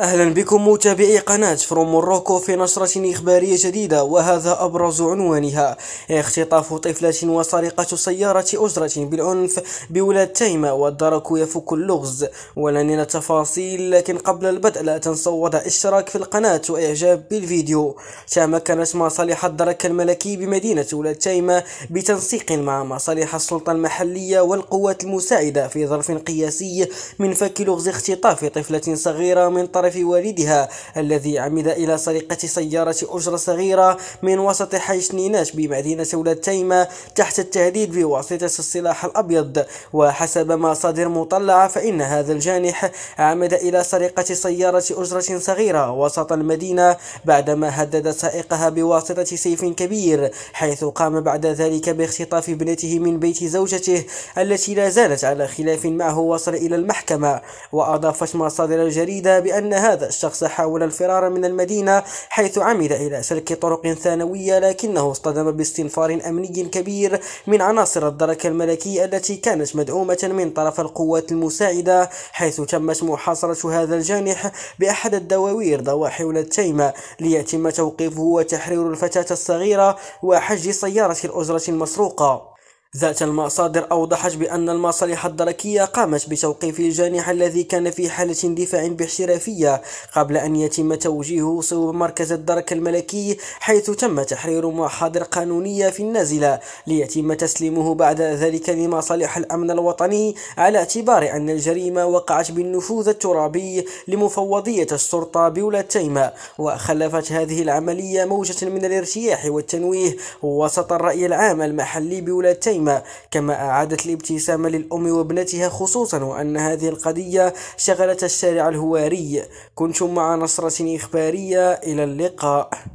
أهلا بكم متابعي قناة فروم موروكو في نشرة إخبارية جديدة وهذا أبرز عنوانها اختطاف طفلة وسرقة سيارة أجرة بالعنف بولاد تيمة والدرك يفك اللغز ولن التفاصيل لكن قبل البدء لا تنسوا وضع اشتراك في القناة وإعجاب بالفيديو تمكنت مصالح الدرك الملكي بمدينة ولاد تيمة بتنسيق مع مصالح السلطة المحلية والقوات المساعدة في ظرف قياسي من فك لغز اختطاف طفلة صغيرة من طرف بشرف والدها الذي عمد إلى سرقة سيارة أجرة صغيرة من وسط حي نيناش بمدينة ولاد تيمة تحت التهديد بواسطة السلاح الأبيض وحسب مصادر مطلعة فإن هذا الجانح عمد إلى سرقة سيارة أجرة صغيرة وسط المدينة بعدما هدد سائقها بواسطة سيف كبير حيث قام بعد ذلك باختطاف ابنته من بيت زوجته التي لا زالت على خلاف معه وصل إلى المحكمة وأضافت مصادر الجريدة بأن هذا الشخص حاول الفرار من المدينة حيث عمد إلى سلك طرق ثانوية لكنه اصطدم باستنفار أمني كبير من عناصر الدرك الملكي التي كانت مدعومة من طرف القوات المساعدة حيث تمت محاصرة هذا الجانح بأحد الدواوير ضواحي التيمة ليتم توقيفه وتحرير الفتاة الصغيرة وحجز سيارة الأجرة المسروقة ذات المصادر أوضحت بأن المصالح الدركية قامت بتوقيف الجانح الذي كان في حالة اندفاع باحترافية قبل أن يتم توجيهه صوب مركز الدرك الملكي حيث تم تحرير محاضر قانونية في النازلة ليتم تسليمه بعد ذلك لمصالح الأمن الوطني على اعتبار أن الجريمة وقعت بالنفوذ الترابي لمفوضية الشرطة بولا تيمة وخلفت هذه العملية موجة من الارتياح والتنويه وسط الرأي العام المحلي بولا تيمة النميمة كما أعادت الابتسامة للأم وابنتها خصوصا وأن هذه القضية شغلت الشارع الهواري كنتم مع نصرة إخبارية إلى اللقاء